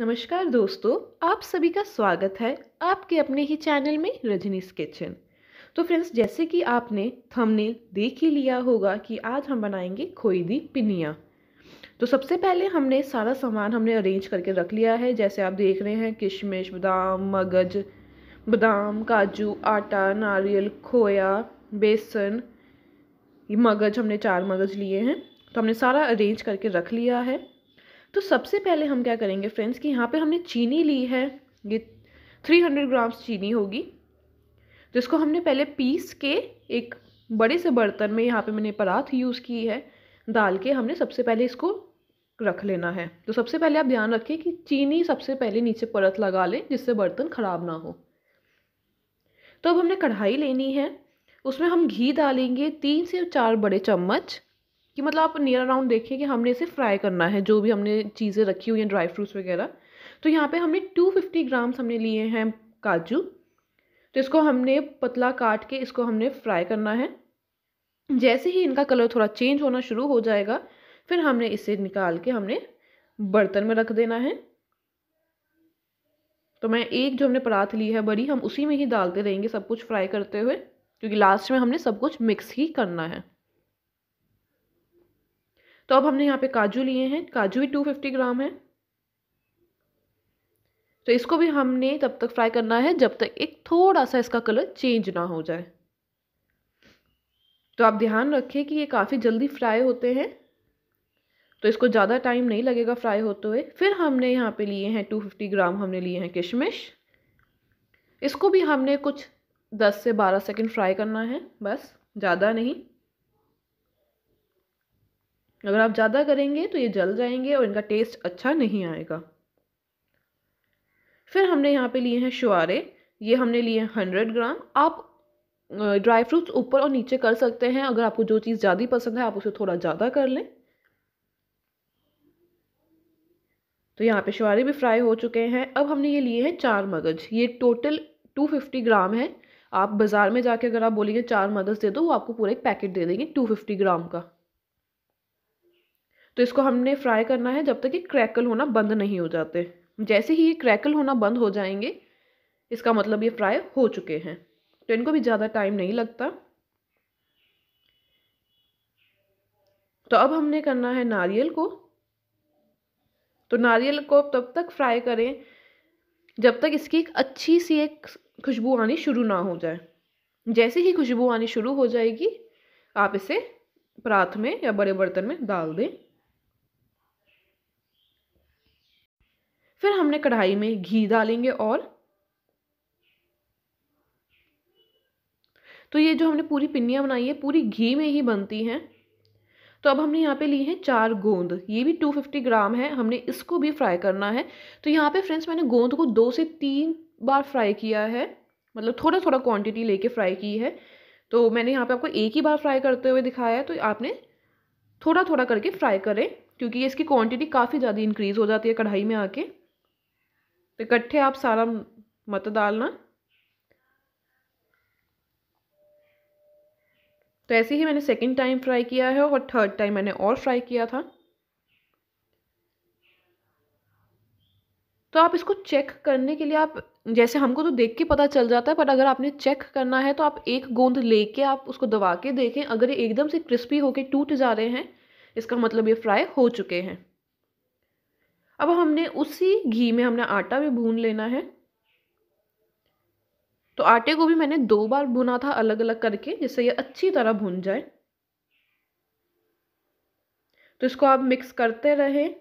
नमस्कार दोस्तों आप सभी का स्वागत है आपके अपने ही चैनल में रजनीस किचन तो फ्रेंड्स जैसे कि आपने हमने देख ही लिया होगा कि आज हम बनाएंगे खोई दी पिनिया तो सबसे पहले हमने सारा सामान हमने अरेंज करके रख लिया है जैसे आप देख रहे हैं किशमिश बादाम मगज बादाम काजू आटा नारियल खोया बेसन मगज हमने चार मगज लिए हैं तो हमने सारा अरेंज करके रख लिया है तो सबसे पहले हम क्या करेंगे फ्रेंड्स कि यहाँ पे हमने चीनी ली है ये 300 ग्राम्स चीनी होगी जिसको हमने पहले पीस के एक बड़े से बर्तन में यहाँ पे मैंने परात यूज़ की है डाल के हमने सबसे पहले इसको रख लेना है तो सबसे पहले आप ध्यान रखें कि चीनी सबसे पहले नीचे परत लगा लें जिससे बर्तन ख़राब ना हो तो अब हमने कढ़ाई लेनी है उसमें हम घी डालेंगे तीन से चार बड़े चम्मच कि मतलब आप नियर अराउंड देखिए कि हमने इसे फ्राई करना है जो भी हमने चीज़ें रखी हुई हैं ड्राई फ्रूट्स वगैरह तो यहाँ पे हमने 250 ग्राम्स हमने लिए हैं काजू तो इसको हमने पतला काट के इसको हमने फ्राई करना है जैसे ही इनका कलर थोड़ा चेंज होना शुरू हो जाएगा फिर हमने इसे निकाल के हमने बर्तन में रख देना है तो मैं एक जो हमने परात ली है बड़ी हम उसी में ही डालते रहेंगे सब कुछ फ्राई करते हुए क्योंकि लास्ट में हमने सब कुछ मिक्स ही करना है तो अब हमने यहाँ पे काजू लिए हैं काजू भी 250 ग्राम है तो इसको भी हमने तब तक फ्राई करना है जब तक एक थोड़ा सा इसका कलर चेंज ना हो जाए तो आप ध्यान रखें कि ये काफ़ी जल्दी फ्राई होते हैं तो इसको ज़्यादा टाइम नहीं लगेगा फ्राई होते हुए फिर हमने यहाँ पे लिए हैं 250 ग्राम हमने लिए हैं किशमिश इसको भी हमने कुछ 10 से 12 सेकंड फ्राई करना है बस ज़्यादा नहीं अगर आप ज़्यादा करेंगे तो ये जल जाएंगे और इनका टेस्ट अच्छा नहीं आएगा फिर हमने यहाँ पे लिए हैं शुआरे ये हमने लिए हैं हंड्रेड ग्राम आप ड्राई फ्रूट्स ऊपर और नीचे कर सकते हैं अगर आपको जो चीज़ ज़्यादा पसंद है आप उसे थोड़ा ज़्यादा कर लें तो यहाँ पे शुआरे भी फ्राई हो चुके हैं अब हमने ये लिए हैं चार मगज ये टोटल टू फिफ्टी ग्राम है आप बाज़ार में जाके अगर आप बोलेंगे चार मगज दे दो वो आपको पूरा एक पैकेट दे देंगे टू फिफ्टी ग्राम का तो इसको हमने फ्राई करना है जब तक ये क्रैकल होना बंद नहीं हो जाते जैसे ही ये क्रैकल होना बंद हो जाएंगे इसका मतलब ये फ्राई हो चुके हैं तो इनको भी ज़्यादा टाइम नहीं लगता तो अब हमने करना है नारियल को तो नारियल को तब तक फ्राई करें जब तक इसकी एक अच्छी सी एक खुशबू आनी शुरू ना हो जाए जैसे ही खुशबू आनी शुरू हो जाएगी आप इसे प्रात में या बड़े बर्तन में डाल दें फिर हमने कढ़ाई में घी डालेंगे और तो ये जो हमने पूरी पिन्नियाँ बनाई है पूरी घी में ही बनती हैं तो अब हमने यहाँ पे ली है चार गोंद ये भी 250 ग्राम है हमने इसको भी फ्राई करना है तो यहाँ पे फ्रेंड्स मैंने गोंद को दो से तीन बार फ्राई किया है मतलब थोड़ा थोड़ा क्वांटिटी लेके फ्राई की है तो मैंने यहाँ पे आपको एक ही बार फ्राई करते हुए दिखाया है तो आपने थोड़ा थोड़ा करके फ्राई करें क्योंकि इसकी क्वान्टिटी काफ़ी ज़्यादा इंक्रीज़ हो जाती है कढ़ाई में आके तो इकट्ठे आप सारा मत डालना तो ऐसे ही मैंने सेकेंड टाइम फ्राई किया है और थर्ड टाइम मैंने और फ्राई किया था तो आप इसको चेक करने के लिए आप जैसे हमको तो देख के पता चल जाता है बट अगर आपने चेक करना है तो आप एक गोंद लेके आप उसको दबा के देखें अगर ये एकदम से क्रिस्पी होके टूट जा रहे हैं इसका मतलब ये फ्राई हो चुके हैं अब हमने उसी घी में हमने आटा भी भून लेना है तो आटे को भी मैंने दो बार भुना था अलग अलग करके जिससे ये अच्छी तरह भुन जाए तो इसको आप मिक्स करते रहें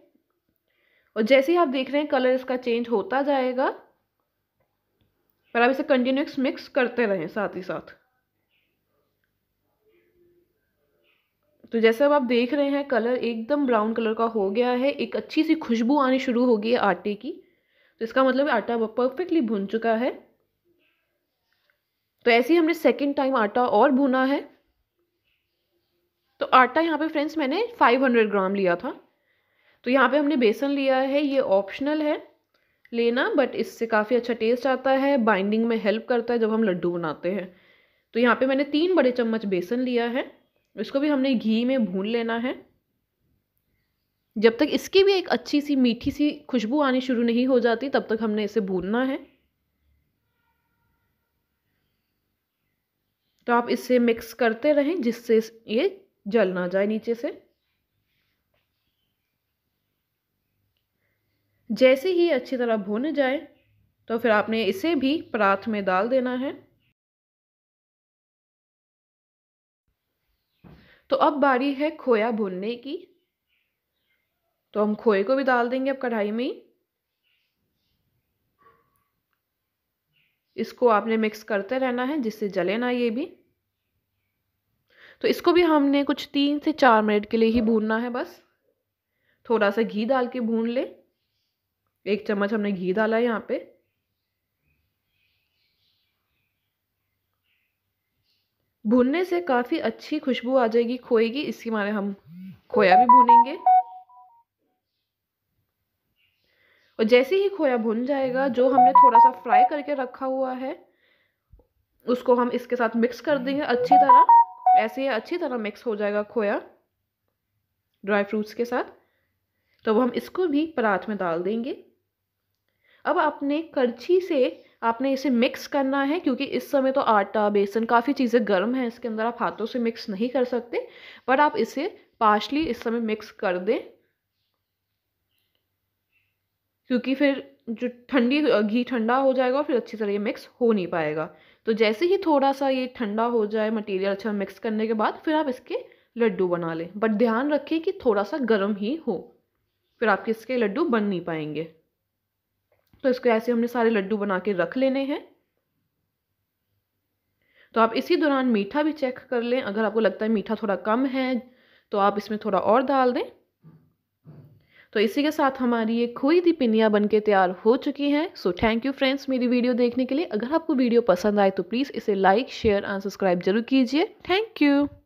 और जैसे ही आप देख रहे हैं कलर इसका चेंज होता जाएगा पर आप इसे कंटिन्यूस मिक्स करते रहें साथ ही साथ तो जैसे अब आप देख रहे हैं कलर एकदम ब्राउन कलर का हो गया है एक अच्छी सी खुशबू आनी शुरू हो गई है आटे की तो इसका मतलब आटा परफेक्टली भुन चुका है तो ऐसे ही हमने सेकेंड टाइम आटा और भुना है तो आटा यहाँ पे फ्रेंड्स मैंने 500 ग्राम लिया था तो यहाँ पे हमने बेसन लिया है ये ऑप्शनल है लेना बट इससे काफ़ी अच्छा टेस्ट आता है बाइंडिंग में हेल्प करता है जब हम लड्डू बनाते हैं तो यहाँ पे मैंने तीन बड़े चम्मच बेसन लिया है इसको भी हमने घी में भून लेना है जब तक इसकी भी एक अच्छी सी मीठी सी खुशबू आनी शुरू नहीं हो जाती तब तक हमने इसे भूनना है तो आप इसे मिक्स करते रहें जिससे ये जल ना जाए नीचे से जैसे ही अच्छी तरह भुन जाए तो फिर आपने इसे भी परात में डाल देना है तो अब बारी है खोया भूनने की तो हम खोए को भी डाल देंगे अब कढ़ाई में इसको आपने मिक्स करते रहना है जिससे जले ना ये भी तो इसको भी हमने कुछ तीन से चार मिनट के लिए ही भूनना है बस थोड़ा सा घी डाल के भून ले एक चम्मच हमने घी डाला है यहाँ पे भुनने से काफ़ी अच्छी खुशबू आ जाएगी खोए की इसके मारे हम खोया भी भुनेंगे और जैसे ही खोया भुन जाएगा जो हमने थोड़ा सा फ्राई करके रखा हुआ है उसको हम इसके साथ मिक्स कर देंगे अच्छी तरह ऐसे ही अच्छी तरह मिक्स हो जाएगा खोया ड्राई फ्रूट्स के साथ तो अब हम इसको भी परात में डाल देंगे अब आपने करछी से आपने इसे मिक्स करना है क्योंकि इस समय तो आटा बेसन काफ़ी चीज़ें गर्म हैं इसके अंदर आप हाथों से मिक्स नहीं कर सकते बट आप इसे पार्शली इस समय मिक्स कर दें क्योंकि फिर जो ठंडी घी ठंडा हो जाएगा फिर अच्छी तरह ये मिक्स हो नहीं पाएगा तो जैसे ही थोड़ा सा ये ठंडा हो जाए मटेरियल अच्छा मिक्स करने के बाद फिर आप इसके लड्डू बना लें बट ध्यान रखें कि थोड़ा सा गर्म ही हो फिर आपके इसके लड्डू बन नहीं पाएंगे तो इसको ऐसे हमने सारे लड्डू बना के रख लेने हैं तो आप इसी दौरान मीठा भी चेक कर लें अगर आपको लगता है मीठा थोड़ा कम है तो आप इसमें थोड़ा और डाल दें तो इसी के साथ हमारी ये खोई दी पिनिया बन के तैयार हो चुकी हैं सो थैंक यू फ्रेंड्स मेरी वीडियो देखने के लिए अगर आपको वीडियो पसंद आए तो प्लीज़ इसे लाइक शेयर एंड सब्सक्राइब जरूर कीजिए थैंक यू